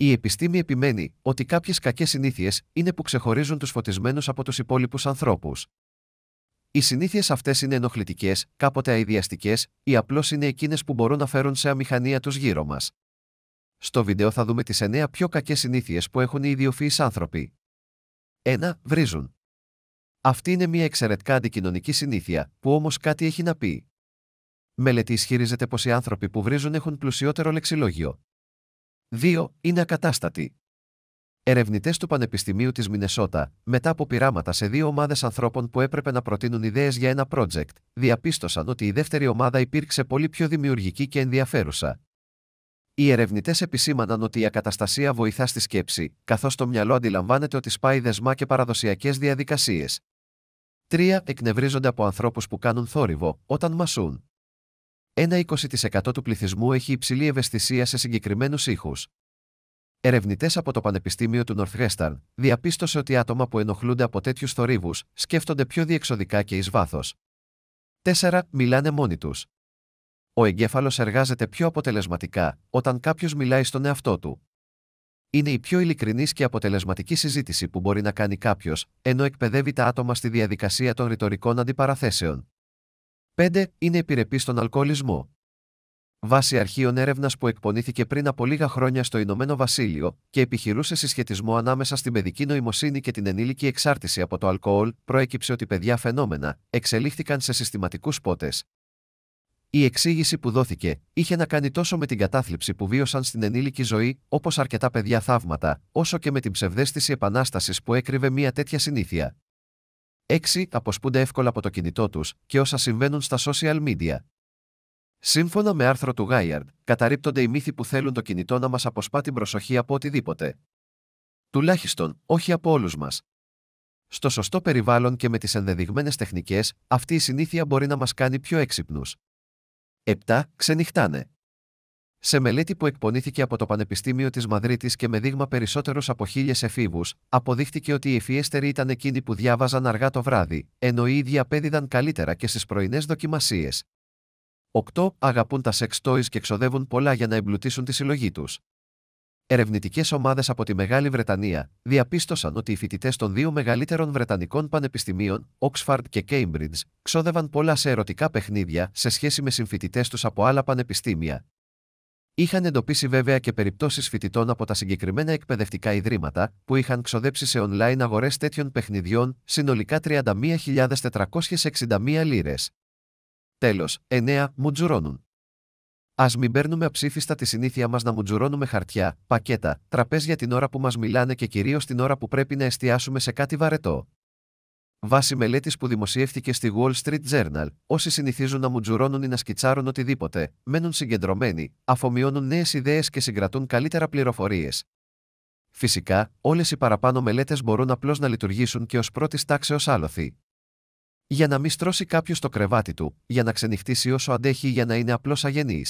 Η επιστήμη επιμένει ότι κάποιες κακές συνήθειες είναι που ξεχωρίζουν τους φωτισμένους από τους υπόλοιπους ανθρώπους. Οι συνήθειες αυτές είναι ενοχλητικές, κάποτε αειδιαστικές, ή απλώς είναι εκείνες που μπορούν να φέρουν σε αμηχανία τους γύρω μας. Στο βίντεο θα δούμε τις 9 πιο κακές συνήθειες που έχουν οι ιδιοφυείς άνθρωποι. 1. Βρίζουν. Αυτή είναι μια εξαιρετικά αντικοινωνική συνήθεια, που όμως κάτι έχει να πει. Μελέτη ισχυρίζεται πως οι άνθρωποι που βρίζουν έχουν πλουσιότερο λεξιλόγιο. 2. Είναι ακατάστατη. Ερευνητές του Πανεπιστημίου της Μινεσότα, μετά από πειράματα σε δύο ομάδες ανθρώπων που έπρεπε να προτείνουν ιδέες για ένα project, διαπίστωσαν ότι η δεύτερη ομάδα υπήρξε πολύ πιο δημιουργική και ενδιαφέρουσα. Οι ερευνητές επισήμαναν ότι η ακαταστασία βοηθά στη σκέψη, καθώς το μυαλό αντιλαμβάνεται ότι σπάει δεσμά και παραδοσιακές διαδικασίες. 3. Εκνευρίζονται από ανθρώπους που κάνουν θόρυβο όταν μασούν ένα 20% του πληθυσμού έχει υψηλή ευαισθησία σε συγκεκριμένους ήχους. Ερευνητές από το Πανεπιστήμιο του Northwestern διαπίστωσε ότι άτομα που ενοχλούνται από τέτοιους θορύβους σκέφτονται πιο διεξοδικά και εις βάθος. 4. Μιλάνε μόνοι τους. Ο εγκέφαλος εργάζεται πιο αποτελεσματικά όταν κάποιος μιλάει στον εαυτό του. Είναι η πιο ειλικρινής και αποτελεσματική συζήτηση που μπορεί να κάνει κάποιος, ενώ εκπαιδεύει τα άτομα στη διαδικασία των ρητορικών αντιπαραθέσεων. 5. Είναι επιρρεπή στον αλκοολισμό. Βάσει αρχείων έρευνας που εκπονήθηκε πριν από λίγα χρόνια στο Ηνωμένο Βασίλειο και επιχειρούσε συσχετισμό ανάμεσα στην παιδική νοημοσύνη και την ενήλικη εξάρτηση από το αλκοόλ, προέκυψε ότι παιδιά φαινόμενα εξελίχθηκαν σε συστηματικούς πότε. Η εξήγηση που δόθηκε είχε να κάνει τόσο με την κατάθλιψη που βίωσαν στην ενήλικη ζωή, όπως αρκετά παιδιά θαύματα, όσο και με την ψευδέστηση επανάστασης που έκρυβε μια τέτοια συνήθεια. 6. Αποσπούνται εύκολα από το κινητό τους και όσα συμβαίνουν στα social media. Σύμφωνα με άρθρο του Γάιαρντ, καταρρύπτονται οι μύθοι που θέλουν το κινητό να μας αποσπά την προσοχή από οτιδήποτε. Τουλάχιστον, όχι από όλους μας. Στο σωστό περιβάλλον και με τις ενδεδειγμένες τεχνικές, αυτή η συνήθεια μπορεί να μας κάνει πιο έξυπνους. 7. Ξενυχτάνε. Σε μελέτη που εκπονήθηκε από το Πανεπιστήμιο της Μαδρίτης και με δείγμα περισσότερου από χίλιες εφήβους, αποδείχτηκε ότι οι εφιέστεροι ήταν εκείνοι που διάβαζαν αργά το βράδυ, ενώ οι ίδιοι απέδιδαν καλύτερα και στις πρωινές δοκιμασίες. 8. Αγαπούν τα σεξ toys και ξοδεύουν πολλά για να εμπλουτίσουν τη συλλογή τους. Ερευνητικές ομάδες από τη Μεγάλη Βρετανία διαπίστωσαν ότι οι φοιτητές των δύο μεγαλύτερων Βρετανικών πανεπιστημίων, Oxford και Cambridge, ξόδευαν πολλά σε ερωτικά παιχνίδια σε σχέση με συμφοιτητές τους από άλλα πανεπιστήμια, Είχαν εντοπίσει βέβαια και περιπτώσεις φοιτητών από τα συγκεκριμένα εκπαιδευτικά ιδρύματα που είχαν ξοδέψει σε online αγορές τέτοιων παιχνιδιών συνολικά 31.461 λίρες. Τέλος, 9. Μουτζουρώνουν. Ας μην παίρνουμε ψηφίστα τη συνήθεια μας να μουτζουρώνουμε χαρτιά, πακέτα, τραπέζια την ώρα που μας μιλάνε και κυρίως την ώρα που πρέπει να εστιάσουμε σε κάτι βαρετό. Βάσει μελέτης που δημοσιεύθηκε στη Wall Street Journal, όσοι συνηθίζουν να μουτζουρώνουν ή να σκιτσάρουν οτιδήποτε, μένουν συγκεντρωμένοι, αφομοιώνουν νέες ιδέες και συγκρατούν καλύτερα πληροφορίες. Φυσικά, όλες οι παραπάνω μελέτες μπορούν απλώς να λειτουργήσουν και ως πρώτης ω άλοθη. Για να μην στρώσει κάποιος το κρεβάτι του, για να ξενυχτήσει όσο αντέχει για να είναι απλώς αγενής.